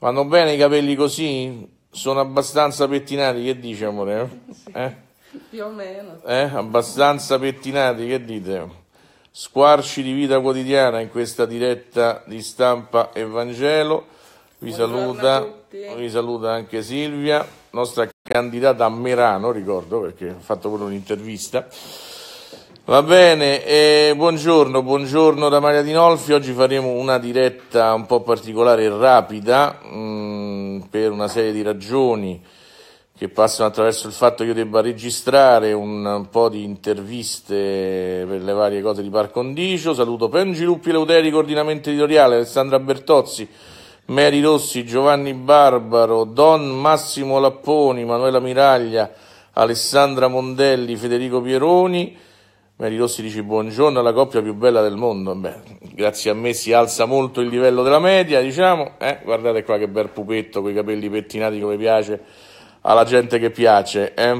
Vanno bene i capelli così? Sono abbastanza pettinati, che dici amore? Eh? eh? Più o meno. Eh? Abbastanza pettinati, che dite? Squarci di vita quotidiana in questa diretta di stampa Evangelo. Vi saluta, vi saluta anche Silvia, nostra candidata a Merano, ricordo perché ho fatto pure un'intervista. Va bene, eh, buongiorno, buongiorno da Maria Di Nolfi. Oggi faremo una diretta un po' particolare e rapida mh, mm, per una serie di ragioni che passano attraverso il fatto che io debba registrare un, un po' di interviste per le varie cose di par condicio. Saluto Pengiluppi Leuteri, coordinamento editoriale, Alessandra Bertozzi, Mary Rossi, Giovanni Barbaro, Don Massimo Lapponi, Manuela Miraglia, Alessandra Mondelli, Federico Pieroni. Mary Rossi dice buongiorno, alla coppia più bella del mondo. Beh, grazie a me si alza molto il livello della media, diciamo. Eh, guardate qua che bel pupetto, con i capelli pettinati come piace alla gente che piace. Eh.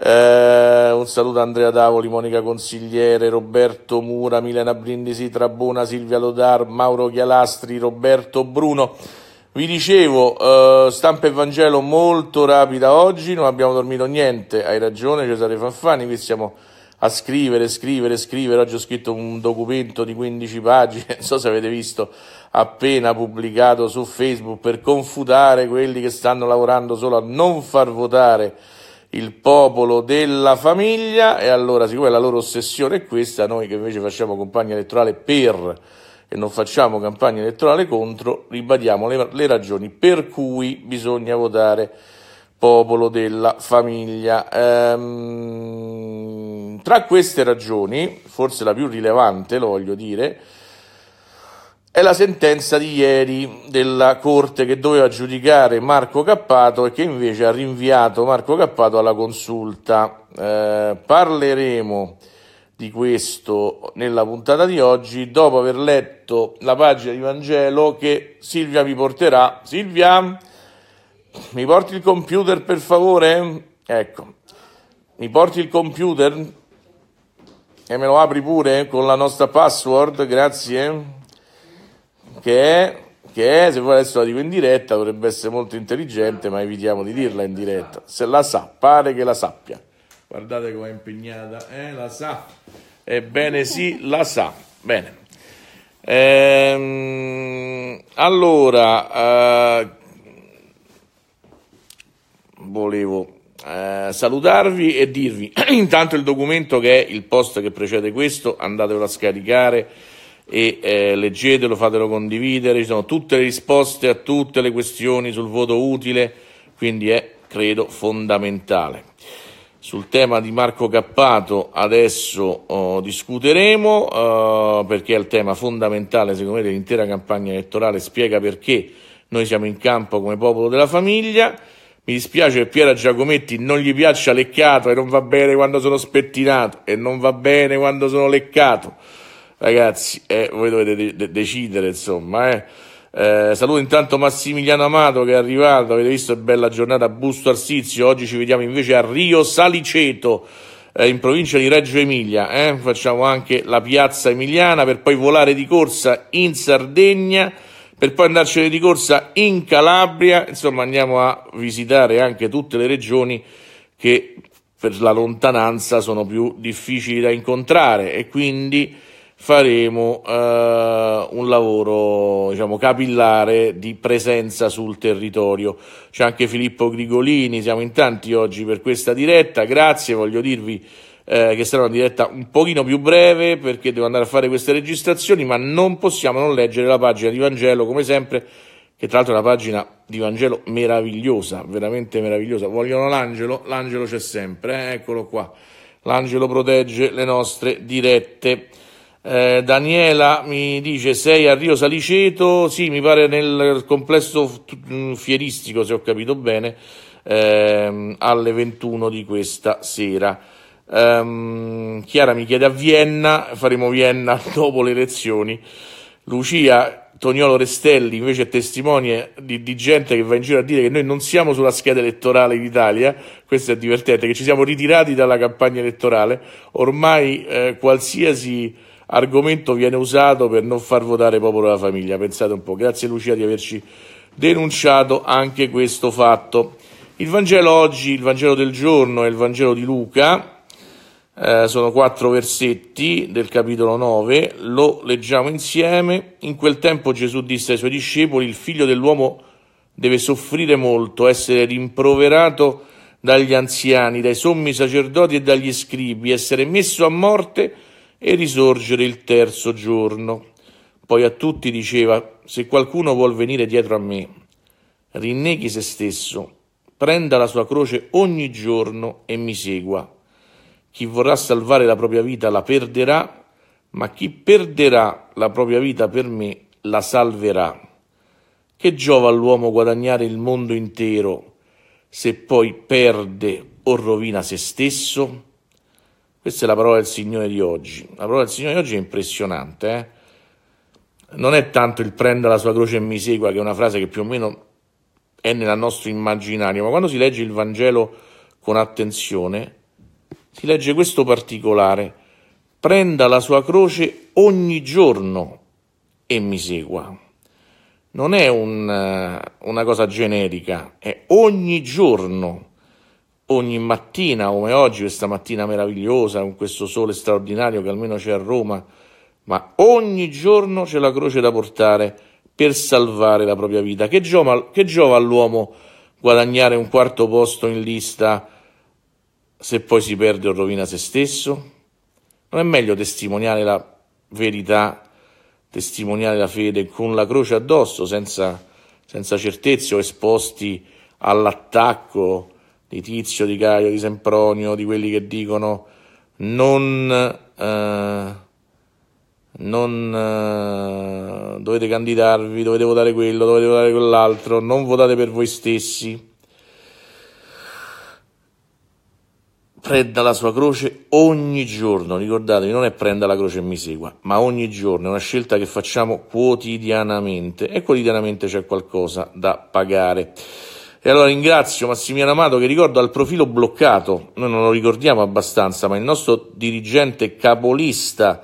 Eh, un saluto a Andrea Davoli, Monica Consigliere, Roberto Mura, Milena Brindisi, Trabona, Silvia Lodar, Mauro Chialastri, Roberto Bruno. Vi dicevo, eh, stampa e Vangelo molto rapida oggi, non abbiamo dormito niente, hai ragione Cesare Fanfani, qui siamo a scrivere, scrivere, scrivere. Oggi ho scritto un documento di 15 pagine, non so se avete visto, appena pubblicato su Facebook per confutare quelli che stanno lavorando solo a non far votare il popolo della famiglia e allora siccome la loro ossessione è questa, noi che invece facciamo campagna elettorale per e non facciamo campagna elettorale contro, ribadiamo le, le ragioni per cui bisogna votare popolo della famiglia. Ehm, tra queste ragioni, forse la più rilevante, lo voglio dire, è la sentenza di ieri della Corte che doveva giudicare Marco Cappato e che invece ha rinviato Marco Cappato alla consulta. Eh, parleremo di questo nella puntata di oggi dopo aver letto la pagina di Vangelo che Silvia vi porterà. Silvia! mi porti il computer per favore? Ecco, mi porti il computer e me lo apri pure eh, con la nostra password, grazie, che è, che è se poi adesso la dico in diretta, dovrebbe essere molto intelligente, ma evitiamo di dirla in diretta, se la sa, pare che la sappia. Guardate com'è impegnata, eh, la sa. Ebbene sì, la sa. Bene. Ehm, allora, eh, volevo eh, salutarvi e dirvi intanto il documento che è il post che precede questo, andatelo a scaricare e eh, leggetelo, fatelo condividere, ci sono tutte le risposte a tutte le questioni sul voto utile, quindi è credo fondamentale. Sul tema di Marco Cappato adesso oh, discuteremo eh, perché è il tema fondamentale secondo me dell'intera campagna elettorale, spiega perché noi siamo in campo come popolo della famiglia. Mi dispiace che Piera Giacometti non gli piaccia leccato e non va bene quando sono spettinato e non va bene quando sono leccato. Ragazzi, eh, voi dovete de- de- decidere, insomma. Eh. Eh, saluto intanto Massimiliano Amato che è arrivato, avete visto, che bella giornata a Busto Arsizio. Oggi ci vediamo invece a Rio Saliceto, eh, in provincia di Reggio Emilia. Eh. Facciamo anche la piazza emiliana per poi volare di corsa in Sardegna per poi andarcene di corsa in Calabria, insomma andiamo a visitare anche tutte le regioni che per la lontananza sono più difficili da incontrare e quindi faremo eh, un lavoro diciamo, capillare di presenza sul territorio. C'è anche Filippo Grigolini, siamo in tanti oggi per questa diretta, grazie, voglio dirvi eh, che sarà una diretta un pochino più breve perché devo andare a fare queste registrazioni, ma non possiamo non leggere la pagina di Vangelo come sempre, che tra l'altro è una pagina di Vangelo meravigliosa, veramente meravigliosa. Vogliono l'angelo? L'angelo c'è sempre, eh? eccolo qua. L'angelo protegge le nostre dirette. Eh, Daniela mi dice sei a Rio Saliceto, sì mi pare nel complesso mm, fieristico se ho capito bene, ehm, alle 21 di questa sera. Um, Chiara mi chiede a Vienna, faremo Vienna dopo le elezioni. Lucia Toniolo Restelli invece è testimone di, di, gente che va in giro a dire che noi non siamo sulla scheda elettorale in Italia, questo è divertente, che ci siamo ritirati dalla campagna elettorale, ormai eh, qualsiasi argomento viene usato per non far votare popolo alla famiglia, pensate un po', grazie Lucia di averci denunciato anche questo fatto. Il Vangelo oggi, il Vangelo del giorno è il Vangelo di Luca, eh, sono quattro versetti del capitolo 9, lo leggiamo insieme. In quel tempo Gesù disse ai suoi discepoli, il figlio dell'uomo deve soffrire molto, essere rimproverato dagli anziani, dai sommi sacerdoti e dagli scribi, essere messo a morte e risorgere il terzo giorno. Poi a tutti diceva, se qualcuno vuol venire dietro a me, rinneghi se stesso, prenda la sua croce ogni giorno e mi segua chi vorrà salvare la propria vita la perderà, ma chi perderà la propria vita per me la salverà. Che giova all'uomo guadagnare il mondo intero se poi perde o rovina se stesso? Questa è la parola del Signore di oggi. La parola del Signore di oggi è impressionante. Eh? Non è tanto il prenda la sua croce e mi segua, che è una frase che più o meno è nel nostro immaginario, ma quando si legge il Vangelo con attenzione, si legge questo particolare, prenda la sua croce ogni giorno e mi segua. Non è un, eh, una cosa generica, è ogni giorno, ogni mattina, come oggi, questa mattina meravigliosa, con questo sole straordinario che almeno c'è a Roma, ma ogni giorno c'è la croce da portare per salvare la propria vita. Che giova, che giova all'uomo guadagnare un quarto posto in lista? se poi si perde o rovina se stesso? Non è meglio testimoniare la verità, testimoniare la fede con la croce addosso, senza, senza certezze o esposti all'attacco di Tizio, di Caio, di Sempronio, di quelli che dicono non, eh, non eh, dovete candidarvi, dovete votare quello, dovete votare quell'altro, non votate per voi stessi. prenda la sua croce ogni giorno, ricordatevi, non è prenda la croce e mi segua, ma ogni giorno, è una scelta che facciamo quotidianamente e quotidianamente c'è qualcosa da pagare. E allora ringrazio Massimiliano Amato che ricordo al profilo bloccato, noi non lo ricordiamo abbastanza, ma il nostro dirigente capolista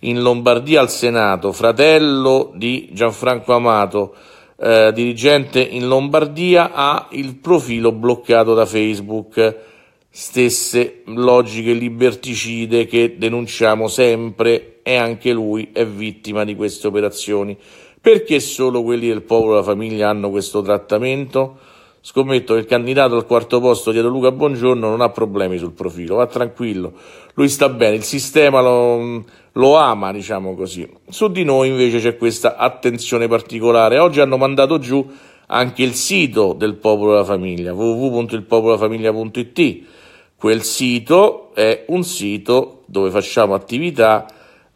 in Lombardia al Senato, fratello di Gianfranco Amato, eh, dirigente in Lombardia, ha il profilo bloccato da Facebook stesse logiche liberticide che denunciamo sempre e anche lui è vittima di queste operazioni. Perché solo quelli del popolo della famiglia hanno questo trattamento? Scommetto che il candidato al quarto posto dietro Luca Buongiorno non ha problemi sul profilo, va tranquillo, lui sta bene, il sistema lo, lo ama, diciamo così. Su di noi invece c'è questa attenzione particolare. Oggi hanno mandato giù anche il sito del popolo della famiglia, www.ilpopolafamiglia.it Quel sito è un sito dove facciamo attività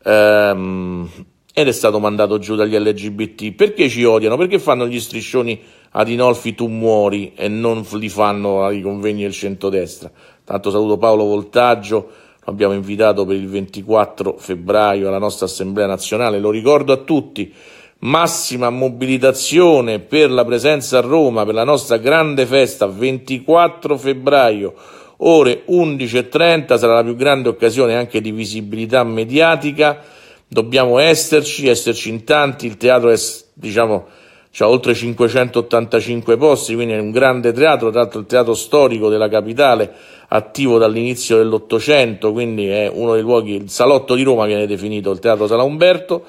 ehm, ed è stato mandato giù dagli LGBT. Perché ci odiano? Perché fanno gli striscioni ad Inolfi tu muori e non li fanno ai convegni del centrodestra? Tanto saluto Paolo Voltaggio, lo abbiamo invitato per il 24 febbraio alla nostra Assemblea Nazionale, lo ricordo a tutti. Massima mobilitazione per la presenza a Roma per la nostra grande festa 24 febbraio ore 11.30 sarà la più grande occasione anche di visibilità mediatica, dobbiamo esserci, esserci in tanti, il teatro è, diciamo, ha oltre 585 posti, quindi è un grande teatro, tra l'altro il teatro storico della capitale, attivo dall'inizio dell'Ottocento, quindi è uno dei luoghi, il salotto di Roma viene definito il teatro Sala Umberto,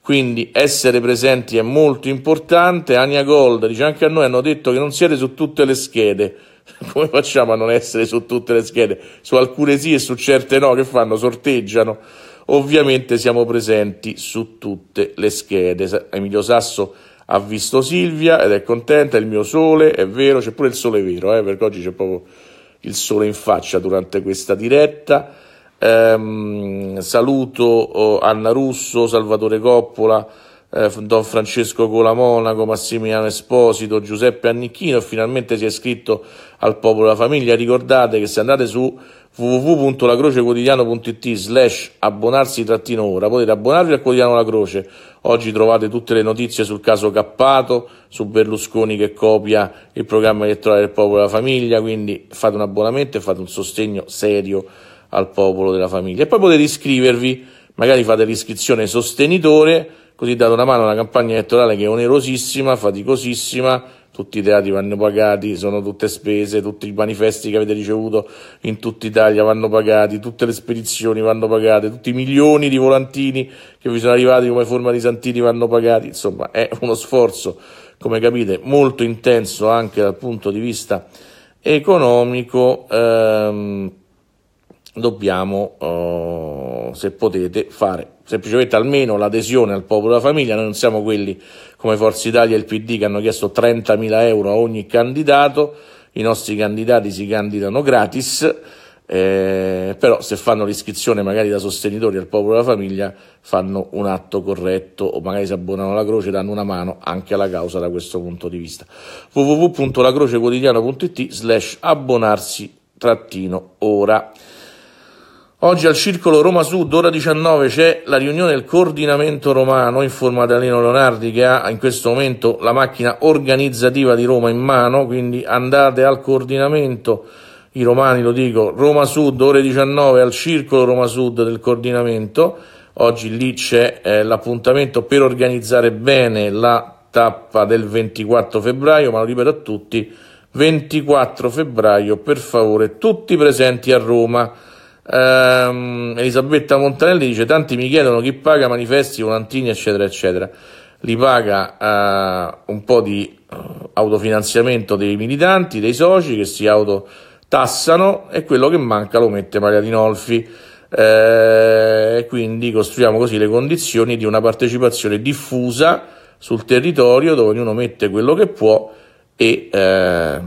quindi essere presenti è molto importante, Ania Gold dice anche a noi hanno detto che non siete su tutte le schede, come facciamo a non essere su tutte le schede? Su alcune sì e su certe no, che fanno? Sorteggiano. Ovviamente siamo presenti su tutte le schede. Emilio Sasso ha visto Silvia ed è contenta, è il mio sole, è vero, c'è pure il sole vero, eh, perché oggi c'è proprio il sole in faccia durante questa diretta. Ehm, saluto oh, Anna Russo, Salvatore Coppola, eh, Don Francesco Colamonaco, Massimiliano Esposito, Giuseppe Annicchino e finalmente si è iscritto al popolo della famiglia. Ricordate che se andate su www.lacrocequotidiano.it slash abbonarsi trattino ora potete abbonarvi al quotidiano La Croce oggi trovate tutte le notizie sul caso Cappato su Berlusconi che copia il programma elettorale del popolo della famiglia quindi fate un abbonamento e fate un sostegno serio al popolo della famiglia e poi potete iscrivervi magari fate l'iscrizione sostenitore così dando una mano a una campagna elettorale che è onerosissima, faticosissima, tutti i teatri vanno pagati, sono tutte spese, tutti i manifesti che avete ricevuto in tutta Italia vanno pagati, tutte le spedizioni vanno pagate, tutti i milioni di volantini che vi sono arrivati come forma di santini vanno pagati, insomma è uno sforzo, come capite, molto intenso anche dal punto di vista economico. Ehm, dobbiamo, uh, se potete, fare semplicemente almeno l'adesione al popolo della famiglia. Noi non siamo quelli come Forza Italia e il PD che hanno chiesto 30.000 euro a ogni candidato, i nostri candidati si candidano gratis. Eh, però se fanno l'iscrizione magari da sostenitori al popolo della famiglia fanno un atto corretto o magari si abbonano alla croce danno una mano anche alla causa da questo punto di vista www.lacrocequotidiano.it slash abbonarsi trattino ora Oggi al Circolo Roma Sud, ora 19, c'è la riunione del coordinamento romano in forma Alino Leonardi che ha in questo momento la macchina organizzativa di Roma in mano, quindi andate al coordinamento, i romani lo dico, Roma Sud, ore 19 al Circolo Roma Sud del coordinamento, oggi lì c'è eh, l'appuntamento per organizzare bene la tappa del 24 febbraio, ma lo ripeto a tutti, 24 febbraio per favore tutti presenti a Roma Ehm, Elisabetta Montanelli dice: Tanti mi chiedono chi paga manifesti, volantini, eccetera, eccetera. Li paga eh, un po' di eh, autofinanziamento dei militanti, dei soci che si autotassano e quello che manca lo mette Maria Dinolfi. Eh, quindi costruiamo così le condizioni di una partecipazione diffusa sul territorio dove ognuno mette quello che può e. Eh,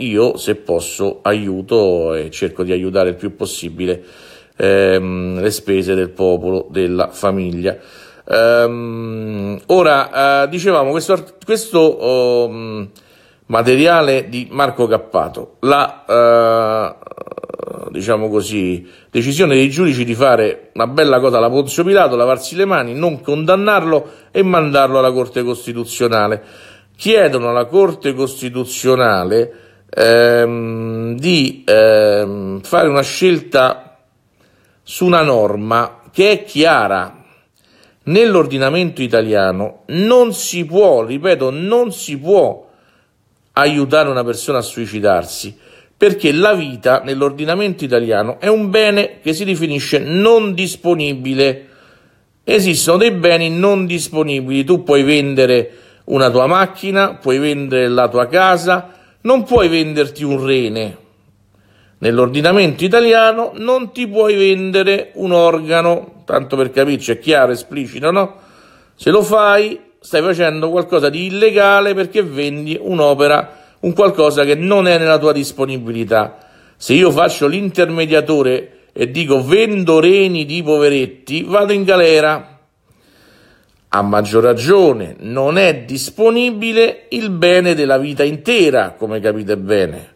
io se posso aiuto e cerco di aiutare il più possibile ehm, le spese del popolo, della famiglia. Ehm, ora, eh, dicevamo, questo, questo um, materiale di Marco Cappato, la eh, diciamo così, decisione dei giudici di fare una bella cosa alla Ponzio Pilato, lavarsi le mani, non condannarlo e mandarlo alla Corte Costituzionale. Chiedono alla Corte Costituzionale ehm, di ehm, fare una scelta su una norma che è chiara. Nell'ordinamento italiano non si può, ripeto, non si può aiutare una persona a suicidarsi, perché la vita nell'ordinamento italiano è un bene che si definisce non disponibile. Esistono dei beni non disponibili, tu puoi vendere una tua macchina, puoi vendere la tua casa, non puoi venderti un rene. Nell'ordinamento italiano non ti puoi vendere un organo, tanto per capirci è chiaro, esplicito, no? Se lo fai stai facendo qualcosa di illegale perché vendi un'opera, un qualcosa che non è nella tua disponibilità. Se io faccio l'intermediatore e dico vendo reni di poveretti, vado in galera. A maggior ragione non è disponibile il bene della vita intera, come capite bene.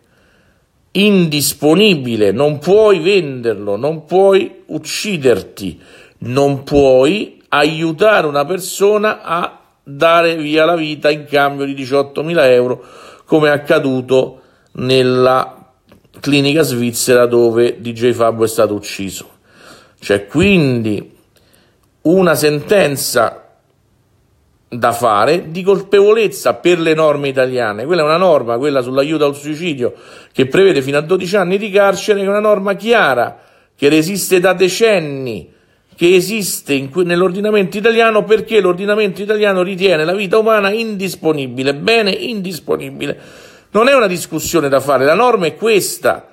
Indisponibile, non puoi venderlo, non puoi ucciderti, non puoi aiutare una persona a dare via la vita in cambio di 18.000 euro, come è accaduto nella clinica svizzera dove DJ Fabio è stato ucciso. C'è cioè, quindi una sentenza da fare di colpevolezza per le norme italiane. Quella è una norma, quella sull'aiuto al suicidio, che prevede fino a 12 anni di carcere, è una norma chiara, che resiste da decenni, che esiste que- nell'ordinamento italiano perché l'ordinamento italiano ritiene la vita umana indisponibile, bene indisponibile. Non è una discussione da fare, la norma è questa.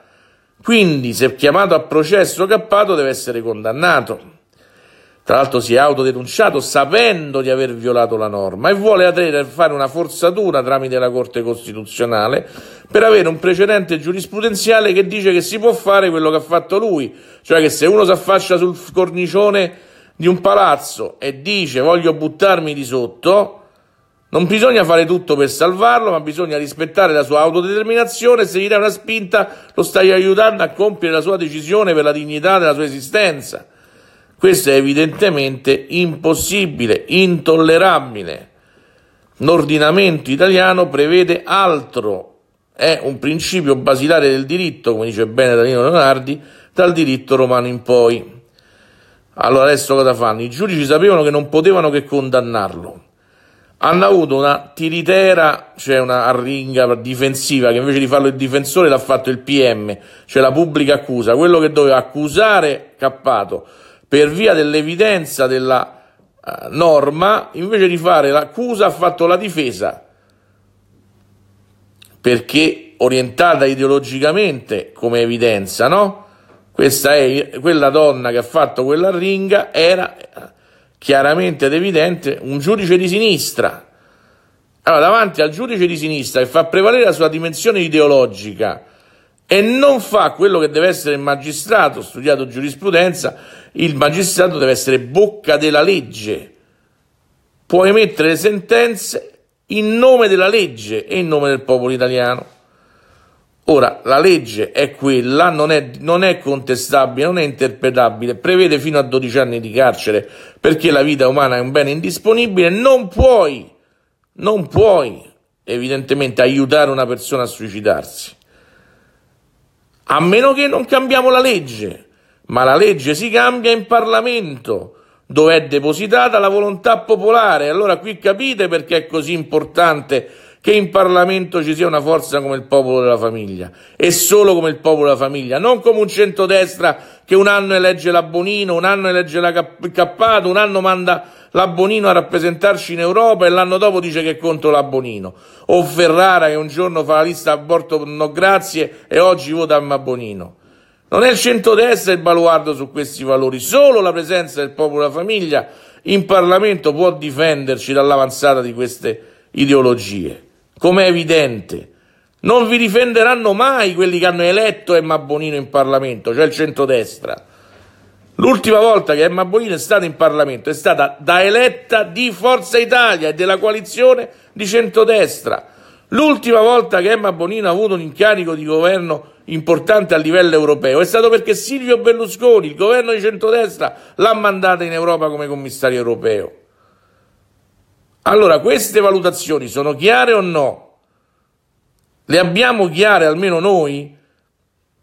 Quindi, se chiamato a processo cappato, deve essere condannato. Tra l'altro si è autodenunciato sapendo di aver violato la norma e vuole fare una forzatura tramite la Corte Costituzionale per avere un precedente giurisprudenziale che dice che si può fare quello che ha fatto lui, cioè che se uno si affaccia sul cornicione di un palazzo e dice voglio buttarmi di sotto, non bisogna fare tutto per salvarlo, ma bisogna rispettare la sua autodeterminazione. Se gli dai una spinta, lo stai aiutando a compiere la sua decisione per la dignità della sua esistenza. Questo è evidentemente impossibile, intollerabile. L'ordinamento italiano prevede altro, è un principio basilare del diritto, come dice bene Danilo Leonardi, dal diritto romano in poi. Allora adesso cosa fanno? I giudici sapevano che non potevano che condannarlo. Hanno avuto una tiritera, cioè una arringa difensiva, che invece di farlo il difensore l'ha fatto il PM, cioè la pubblica accusa, quello che doveva accusare Cappato per via dell'evidenza della eh, norma, invece di fare l'accusa ha fatto la difesa, perché orientata ideologicamente come evidenza, no? Questa è quella donna che ha fatto quella ringa era eh, chiaramente ed evidente un giudice di sinistra. Allora, davanti al giudice di sinistra che fa prevalere la sua dimensione ideologica e non fa quello che deve essere il magistrato, studiato giurisprudenza, il magistrato deve essere bocca della legge, può emettere le sentenze in nome della legge e in nome del popolo italiano. Ora, la legge è quella, non è, non è, contestabile, non è interpretabile, prevede fino a 12 anni di carcere perché la vita umana è un bene indisponibile, non puoi, non puoi evidentemente aiutare una persona a suicidarsi a meno che non cambiamo la legge, ma la legge si cambia in Parlamento, dove è depositata la volontà popolare. Allora qui capite perché è così importante che in Parlamento ci sia una forza come il popolo della famiglia e solo come il popolo della famiglia, non come un centrodestra che un anno elegge la Bonino, un anno elegge la Cappato, un anno manda la Bonino a rappresentarci in Europa e l'anno dopo dice che è contro la Bonino. O Ferrara che un giorno fa la lista aborto no grazie e oggi vota a Mabonino. Non è il centrodestra il baluardo su questi valori, solo la presenza del popolo e della famiglia in Parlamento può difenderci dall'avanzata di queste ideologie. Com'è evidente, non vi difenderanno mai quelli che hanno eletto Emma Bonino in Parlamento, cioè il centrodestra L'ultima volta che Emma Bonino è stata in Parlamento è stata da eletta di Forza Italia e della coalizione di centrodestra. L'ultima volta che Emma Bonino ha avuto un incarico di governo importante a livello europeo è stato perché Silvio Berlusconi, il governo di centrodestra, l'ha mandata in Europa come commissario europeo. Allora, queste valutazioni sono chiare o no? Le abbiamo chiare almeno noi?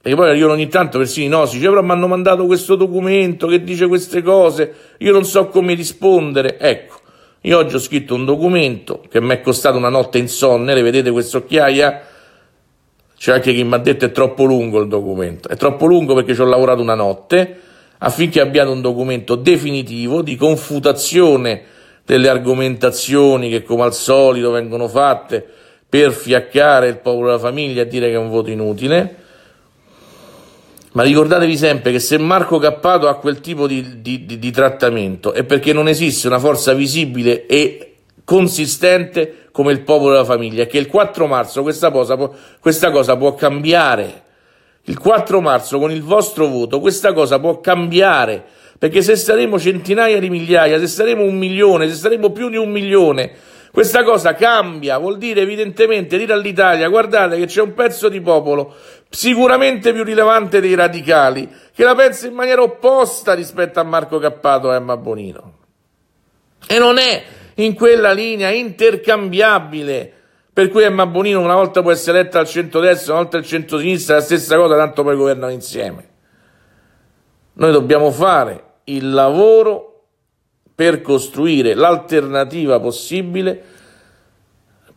Perché poi arrivano ogni tanto persino no, si dice, però mi hanno mandato questo documento che dice queste cose, io non so come rispondere. Ecco, io oggi ho scritto un documento che mi è costato una notte insonne, le vedete queste occhiaia? C'è anche chi mi ha detto è troppo lungo il documento, è troppo lungo perché ci ho lavorato una notte affinché abbiate un documento definitivo di confutazione delle argomentazioni che come al solito vengono fatte per fiaccare il popolo della famiglia e dire che è un voto inutile ma ricordatevi sempre che se Marco Cappato ha quel tipo di, di, di, di trattamento è perché non esiste una forza visibile e consistente come il popolo della famiglia, che il 4 marzo questa cosa, può, questa cosa può cambiare. Il 4 marzo con il vostro voto questa cosa può cambiare, perché se saremo centinaia di migliaia, se saremo un milione, se saremo più di un milione, questa cosa cambia, vuol dire evidentemente dire all'Italia guardate che c'è un pezzo di popolo sicuramente più rilevante dei radicali, che la pensa in maniera opposta rispetto a Marco Cappato e Emma Bonino. E non è in quella linea intercambiabile per cui Emma Bonino una volta può essere eletta al centro-destra, una volta al centro-sinistra, la stessa cosa, tanto poi governano insieme. Noi dobbiamo fare il lavoro per costruire l'alternativa possibile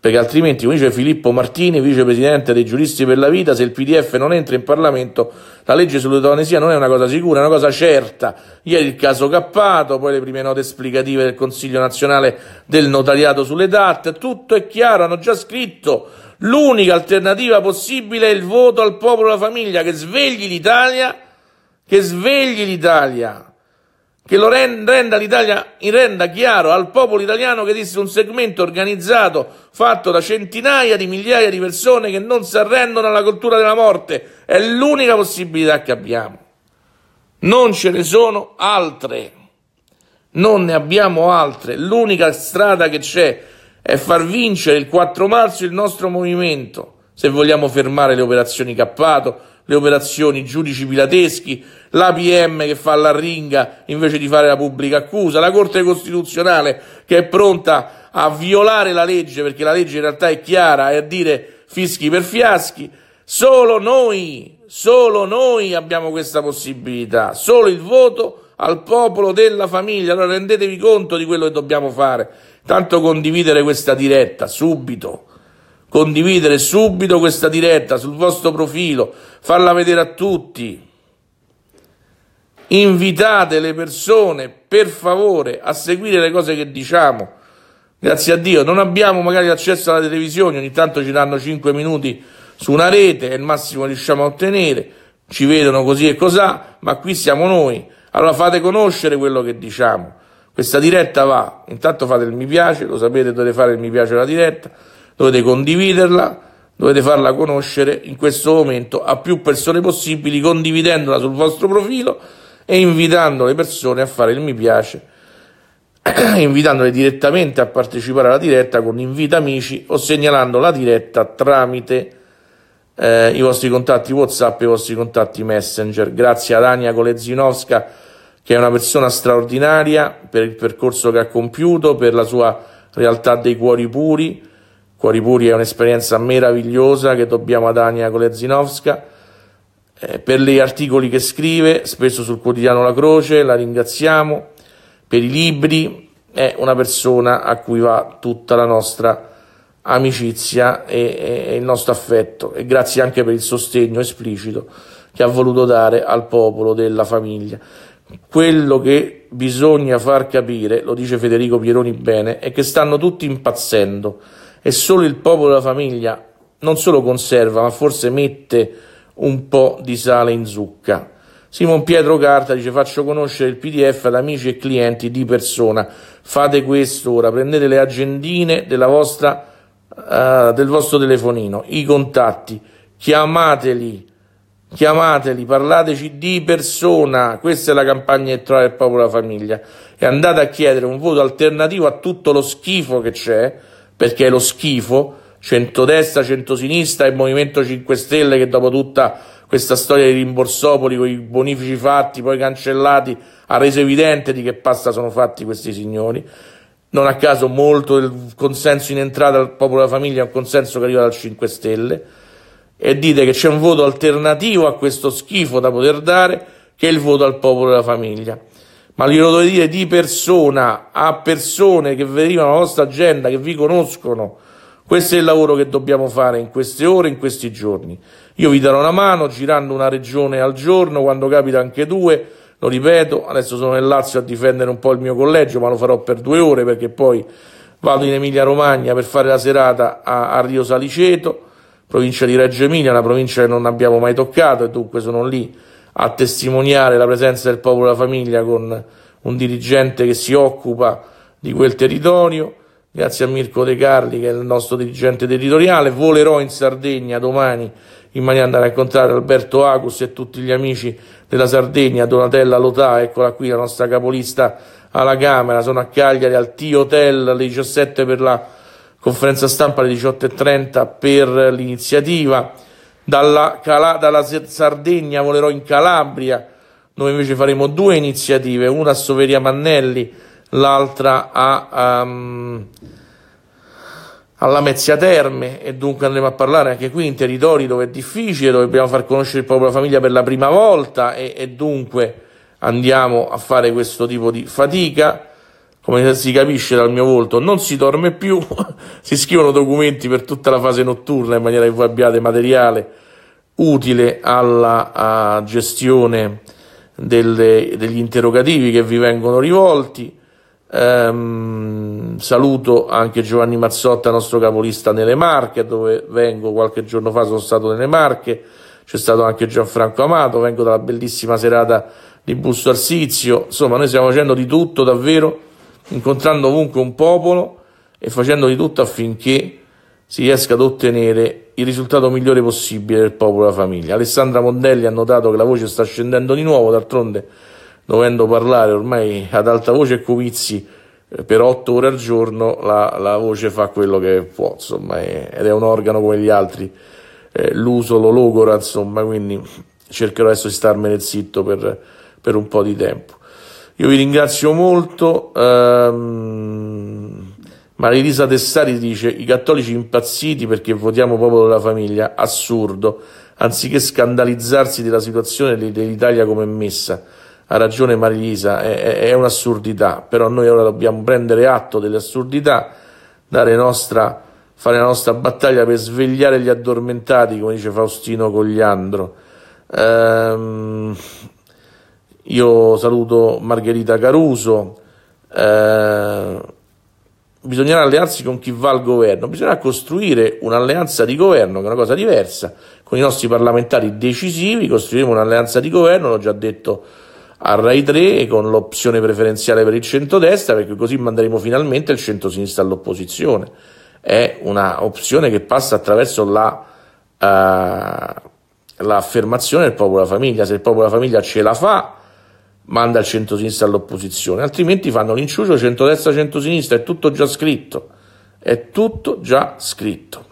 perché altrimenti, come dice Filippo Martini, vicepresidente dei giuristi per la vita, se il PDF non entra in Parlamento, la legge sull'eutanasia non è una cosa sicura, è una cosa certa. Ieri il caso Cappato, poi le prime note esplicative del Consiglio nazionale del notariato sulle DAT, tutto è chiaro, hanno già scritto. L'unica alternativa possibile è il voto al popolo e alla famiglia che svegli l'Italia, che svegli l'Italia che lo renda, l'Italia, renda chiaro al popolo italiano che esiste un segmento organizzato fatto da centinaia di migliaia di persone che non si arrendono alla cultura della morte. È l'unica possibilità che abbiamo. Non ce ne sono altre. Non ne abbiamo altre. L'unica strada che c'è è far vincere il 4 marzo il nostro movimento, se vogliamo fermare le operazioni cappato, le operazioni, i giudici pilateschi, l'APM che fa l'arringa invece di fare la pubblica accusa, la Corte Costituzionale che è pronta a violare la legge perché la legge in realtà è chiara e a dire fischi per fiaschi. Solo noi, solo noi abbiamo questa possibilità, solo il voto al popolo della famiglia. Allora rendetevi conto di quello che dobbiamo fare. Tanto condividere questa diretta subito condividere subito questa diretta sul vostro profilo, farla vedere a tutti. Invitate le persone per favore a seguire le cose che diciamo. Grazie a Dio, non abbiamo magari accesso alla televisione, ogni tanto ci danno 5 minuti su una rete, è il massimo che riusciamo a ottenere, ci vedono così e cos'ha, ma qui siamo noi. Allora fate conoscere quello che diciamo. Questa diretta va, intanto fate il mi piace, lo sapete dovete fare il mi piace alla diretta, dovete condividerla, dovete farla conoscere in questo momento a più persone possibili, condividendola sul vostro profilo e invitando le persone a fare il mi piace, invitandole direttamente a partecipare alla diretta con invita amici o segnalando la diretta tramite eh, i vostri contatti WhatsApp e i vostri contatti Messenger. Grazie ad Ania Kolezinowska che è una persona straordinaria per il percorso che ha compiuto, per la sua realtà dei cuori puri Cuori Puri è un'esperienza meravigliosa che dobbiamo ad Ania Kolezinowska. Eh, per gli articoli che scrive, spesso sul quotidiano La Croce, la ringraziamo. Per i libri, è una persona a cui va tutta la nostra amicizia e, e il nostro affetto. E grazie anche per il sostegno esplicito che ha voluto dare al popolo della famiglia. Quello che bisogna far capire, lo dice Federico Pieroni bene, è che stanno tutti impazzendo e solo il popolo della famiglia non solo conserva, ma forse mette un po' di sale in zucca. Simon Pietro Carta dice faccio conoscere il PDF ad amici e clienti di persona. Fate questo ora, prendete le agendine vostra, uh, del vostro telefonino, i contatti, chiamateli, chiamateli, parlateci di persona. Questa è la campagna elettorale del popolo della famiglia. E andate a chiedere un voto alternativo a tutto lo schifo che c'è perché è lo schifo, centrodestra, centrosinistra e Movimento 5 Stelle che dopo tutta questa storia di Rimborsopoli con i bonifici fatti poi cancellati ha reso evidente di che pasta sono fatti questi signori. Non a caso molto del consenso in entrata al popolo della famiglia è un consenso che arriva dal 5 Stelle e dite che c'è un voto alternativo a questo schifo da poter dare che è il voto al popolo della famiglia ma glielo dovete dire di persona a persone che venivano alla vostra agenda, che vi conoscono. Questo è il lavoro che dobbiamo fare in queste ore, in questi giorni. Io vi darò una mano girando una regione al giorno, quando capita anche due. Lo ripeto, adesso sono nel Lazio a difendere un po' il mio collegio, ma lo farò per due ore perché poi vado in Emilia Romagna per fare la serata a, a Rio Saliceto, provincia di Reggio Emilia, una provincia che non abbiamo mai toccato e dunque sono lì a testimoniare la presenza del popolo della famiglia con un dirigente che si occupa di quel territorio. Grazie a Mirko De Carli, che è il nostro dirigente territoriale. Volerò in Sardegna domani in maniera da incontrare Alberto Agus e tutti gli amici della Sardegna, Donatella Lotà, eccola qui la nostra capolista alla Camera, sono a Cagliari al T-Hotel alle 17 per la conferenza stampa alle 18.30 per l'iniziativa dalla, Cala, dalla Sardegna volerò in Calabria, dove invece faremo due iniziative, una a Soveria Mannelli, l'altra a, um, alla Mezzia Terme e dunque andremo a parlare anche qui in territori dove è difficile, dove dobbiamo far conoscere il popolo la famiglia per la prima volta e, e dunque andiamo a fare questo tipo di fatica come si capisce dal mio volto, non si dorme più, si scrivono documenti per tutta la fase notturna in maniera che voi abbiate materiale utile alla gestione delle, degli interrogativi che vi vengono rivolti. Ehm, saluto anche Giovanni Mazzotta, nostro capolista nelle Marche, dove vengo qualche giorno fa, sono stato nelle Marche, c'è stato anche Gianfranco Amato, vengo dalla bellissima serata di Busto Arsizio, insomma noi stiamo facendo di tutto davvero incontrando ovunque un popolo e facendo di tutto affinché si riesca ad ottenere il risultato migliore possibile del popolo e della famiglia. Alessandra Mondelli ha notato che la voce sta scendendo di nuovo, d'altronde dovendo parlare ormai ad alta voce e covizi eh, per otto ore al giorno la, la, voce fa quello che può, insomma, è, ed è un organo come gli altri, eh, l'uso lo logora, insomma, quindi cercherò adesso di starmene zitto per, per un po' di tempo. Io vi ringrazio molto. Um, ehm, Maria Elisa Tessari dice: I cattolici impazziti perché votiamo popolo della famiglia. Assurdo. Anziché scandalizzarsi della situazione dell'Italia come è messa, ha ragione Maria Elisa, è, è un'assurdità. Però noi ora dobbiamo prendere atto delle assurdità, dare nostra fare la nostra battaglia per svegliare gli addormentati, come dice Faustino Cogliandro. Ehm, io saluto Margherita Caruso. Eh, bisognerà allearsi con chi va al governo, bisognerà costruire un'alleanza di governo, che è una cosa diversa, con i nostri parlamentari decisivi, costruiremo un'alleanza di governo, l'ho già detto a Rai 3, con l'opzione preferenziale per il centrodestra, perché così manderemo finalmente il centrosinistra all'opposizione. È un'opzione che passa attraverso la... Uh, l'affermazione del popolo e famiglia, se il popolo e famiglia ce la fa, manda il centrosinistra all'opposizione, altrimenti fanno l'inciucio centrodestra centrosinistra, è tutto già scritto, è tutto già scritto.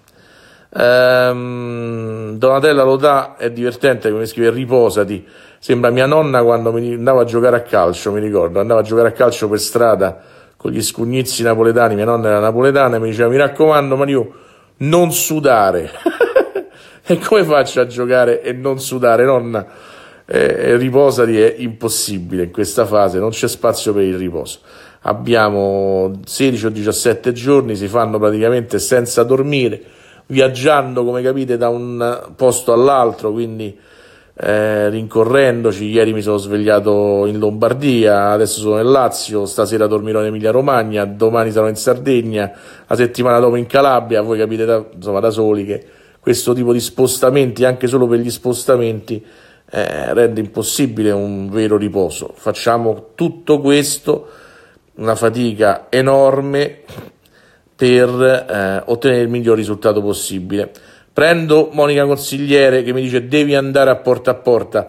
Ehm, Donatella Lodà è divertente come scrive riposati, sembra mia nonna quando mi andavo a giocare a calcio, mi ricordo, andavo a giocare a calcio per strada con gli scugnizzi napoletani, mia nonna era napoletana e mi diceva mi raccomando Mario non sudare. e come faccio a giocare e non sudare nonna? eh, riposati è impossibile in questa fase, non c'è spazio per il riposo. Abbiamo 16 o 17 giorni, si fanno praticamente senza dormire, viaggiando come capite da un posto all'altro, quindi eh, rincorrendoci. Ieri mi sono svegliato in Lombardia, adesso sono nel Lazio, stasera dormirò in Emilia Romagna, domani sarò in Sardegna, la settimana dopo in Calabria. Voi capite da, insomma, da soli che questo tipo di spostamenti, anche solo per gli spostamenti, eh, rende impossibile un vero riposo. Facciamo tutto questo, una fatica enorme per eh, ottenere il miglior risultato possibile. Prendo Monica Consigliere che mi dice devi andare a porta a porta.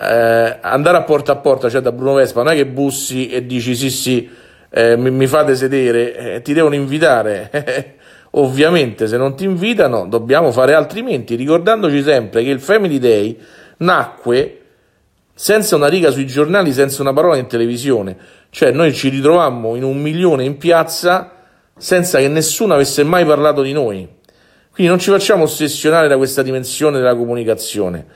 Eh, andare a porta a porta, cioè da Bruno Vespa, non è che bussi e dici sì sì, eh, mi, mi, fate sedere, eh, ti devono invitare. Ovviamente se non ti invitano dobbiamo fare altrimenti, ricordandoci sempre che il Family Day nacque senza una riga sui giornali, senza una parola in televisione. Cioè noi ci ritrovammo in un milione in piazza senza che nessuno avesse mai parlato di noi. Quindi non ci facciamo ossessionare da questa dimensione della comunicazione.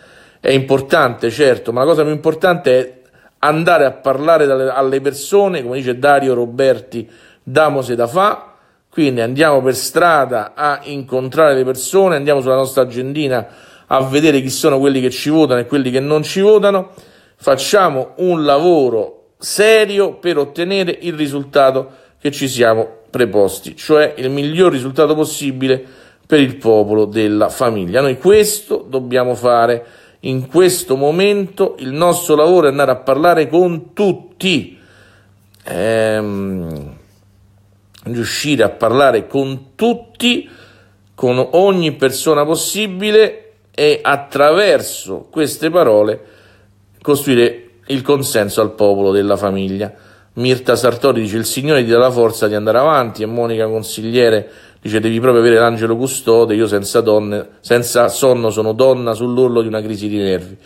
È importante, certo, ma la cosa più importante è andare a parlare dalle, alle persone, come dice Dario Roberti, damo se da fa, quindi andiamo per strada a incontrare le persone, andiamo sulla nostra agendina a vedere chi sono quelli che ci votano e quelli che non ci votano, facciamo un lavoro serio per ottenere il risultato che ci siamo preposti, cioè il miglior risultato possibile per il popolo della famiglia. Noi questo dobbiamo fare in questo momento, il nostro lavoro è andare a parlare con tutti. Ehm, riuscire a parlare con tutti, con ogni persona possibile e attraverso queste parole costruire il consenso al popolo della famiglia. Mirta Sartori dice il Signore ti dà la forza di andare avanti e Monica Consigliere dice devi proprio avere l'angelo custode, io senza, donne, senza sonno sono donna sull'orlo di una crisi di nervi.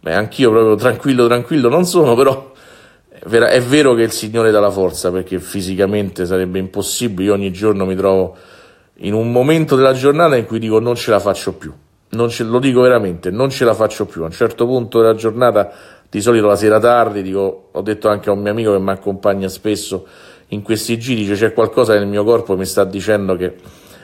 Beh, anch'io proprio tranquillo, tranquillo non sono, però è vero che il Signore dà la forza perché fisicamente sarebbe impossibile, io ogni giorno mi trovo in un momento della giornata in cui dico non ce la faccio più non ce, lo dico veramente, non ce la faccio più. A un certo punto della giornata, di solito la sera tardi, dico, ho detto anche a un mio amico che mi accompagna spesso in questi giri, dice, c'è qualcosa nel mio corpo che mi sta dicendo che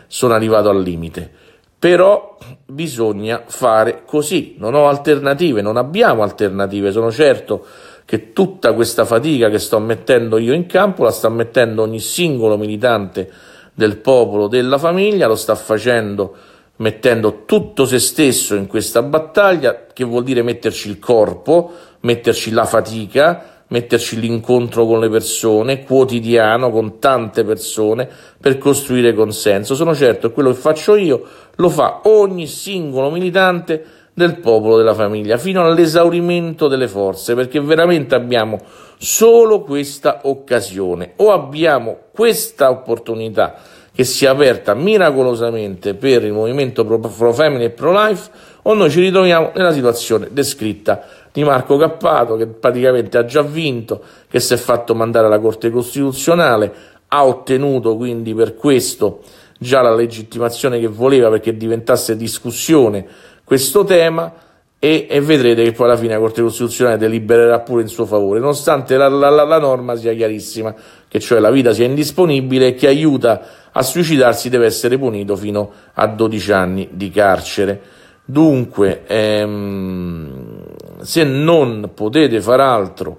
sono arrivato al limite. Però bisogna fare così, non ho alternative, non abbiamo alternative, sono certo che tutta questa fatica che sto mettendo io in campo la sta mettendo ogni singolo militante del popolo, della famiglia, lo sta facendo mettendo tutto se stesso in questa battaglia, che vuol dire metterci il corpo, metterci la fatica, metterci l'incontro con le persone, quotidiano, con tante persone, per costruire consenso. Sono certo che quello che faccio io lo fa ogni singolo militante del popolo della famiglia, fino all'esaurimento delle forze, perché veramente abbiamo solo questa occasione o abbiamo questa opportunità che sia aperta miracolosamente per il movimento pro, pro family e pro life o noi ci ritroviamo nella situazione descritta di Marco Cappato che praticamente ha già vinto, che si è fatto mandare alla Corte Costituzionale, ha ottenuto quindi per questo già la legittimazione che voleva perché diventasse discussione questo tema e, e, vedrete che poi alla fine la Corte Costituzionale delibererà pure in suo favore, nonostante la, la, la norma sia chiarissima, che cioè la vita sia indisponibile e chi aiuta a suicidarsi deve essere punito fino a 12 anni di carcere. Dunque, ehm, se non potete far altro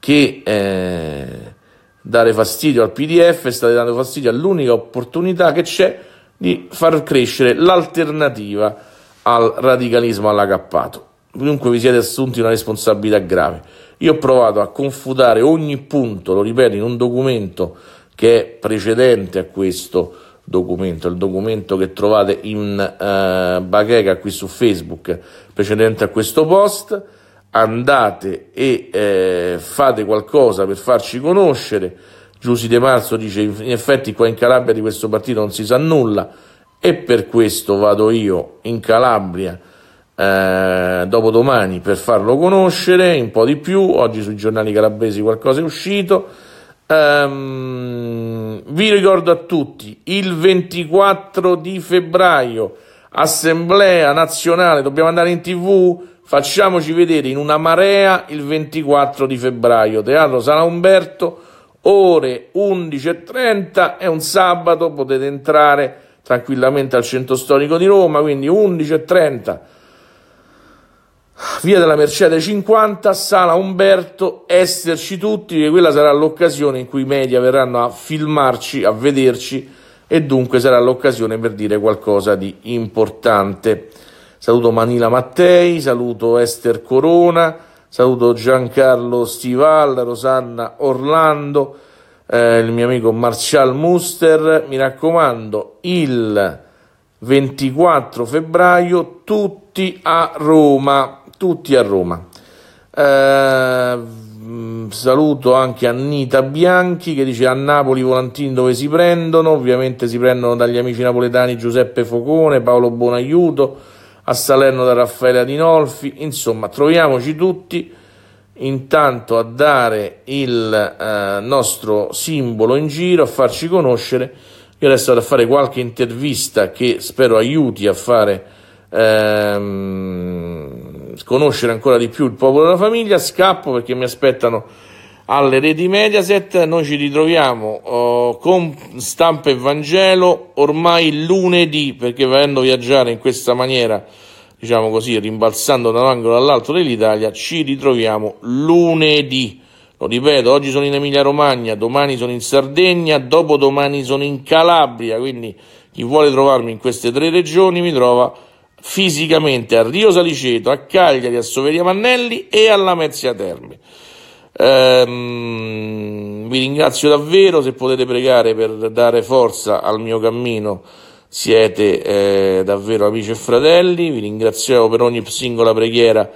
che eh, dare fastidio al PDF, state dando fastidio all'unica opportunità che c'è di far crescere l'alternativa al radicalismo all'agappato. Dunque vi siete assunti una responsabilità grave. Io ho provato a confutare ogni punto, lo ripeto, in un documento che è precedente a questo documento, il documento che trovate in eh, bacheca qui su Facebook, precedente a questo post. Andate e eh, fate qualcosa per farci conoscere. Giusi De Marzo dice: In effetti, qua in Calabria di questo partito non si sa nulla e per questo vado io in Calabria eh, dopodomani per farlo conoscere un po' di più, oggi sui giornali calabresi qualcosa è uscito. Um, vi ricordo a tutti, il 24 di febbraio, Assemblea Nazionale, dobbiamo andare in tv, facciamoci vedere in una marea il 24 di febbraio, Teatro sala Umberto, ore 11.30, è un sabato, potete entrare tranquillamente al centro storico di Roma, quindi 11.30, via della Mercede 50, Sala Umberto, esserci tutti, che quella sarà l'occasione in cui i media verranno a filmarci, a vederci e dunque sarà l'occasione per dire qualcosa di importante. Saluto Manila Mattei, saluto Esther Corona, saluto Giancarlo Stival, Rosanna Orlando, eh, il mio amico Martial Muster, mi raccomando, il 24 febbraio tutti a Roma, tutti a Roma. Eh, mm, saluto anche Annita Bianchi che dice a Napoli volantini dove si prendono, ovviamente si prendono dagli amici napoletani Giuseppe Focone, Paolo Bonaiuto, a Salerno da Raffaele Adinolfi, insomma troviamoci tutti intanto a dare il eh, nostro simbolo in giro, a farci conoscere. Io adesso vado a fare qualche intervista che spero aiuti a fare ehm, conoscere ancora di più il popolo della famiglia. Scappo perché mi aspettano alle reti Mediaset. Noi ci ritroviamo oh, con Stampa e Vangelo ormai lunedì perché venendo viaggiare in questa maniera diciamo così, rimbalzando da un angolo all'altro dell'Italia, ci ritroviamo lunedì. Lo ripeto, oggi sono in Emilia-Romagna, domani sono in Sardegna, dopodomani sono in Calabria, quindi chi vuole trovarmi in queste tre regioni mi trova fisicamente a Rio Saliceto, a Cagliari, a Soveria Mannelli e alla Mezzia Terme. Ehm, vi ringrazio davvero se potete pregare per dare forza al mio cammino siete eh, davvero amici e fratelli, vi ringraziamo per ogni singola preghiera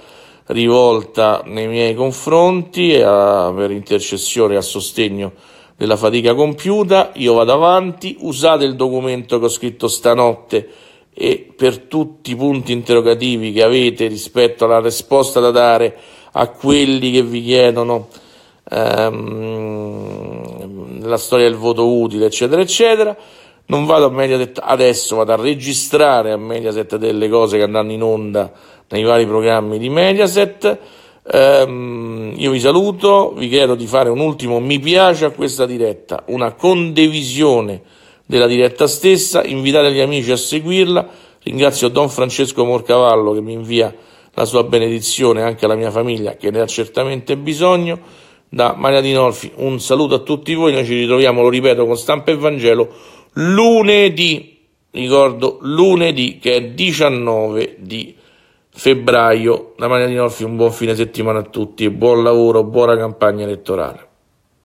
rivolta nei miei confronti a, ah, per intercessione e a sostegno della fatica compiuta. Io vado avanti, usate il documento che ho scritto stanotte e per tutti i punti interrogativi che avete rispetto alla risposta da dare a quelli che vi chiedono ehm, la storia del voto utile, eccetera, eccetera non vado a Mediaset adesso, vado a registrare a Mediaset delle cose che andranno in onda nei vari programmi di Mediaset. Um, io vi saluto, vi chiedo di fare un ultimo mi piace a questa diretta, una condivisione della diretta stessa, invitate gli amici a seguirla. Ringrazio Don Francesco Morcavallo che mi invia la sua benedizione anche alla mia famiglia che ne ha certamente bisogno. Da Maria Dinolfi un saluto a tutti voi, noi ci ritroviamo, lo ripeto, con stampa e Vangelo lunedì, ricordo lunedì che è 19 di febbraio. La Maria di Noffi, un buon fine settimana a tutti e buon lavoro, buona campagna elettorale.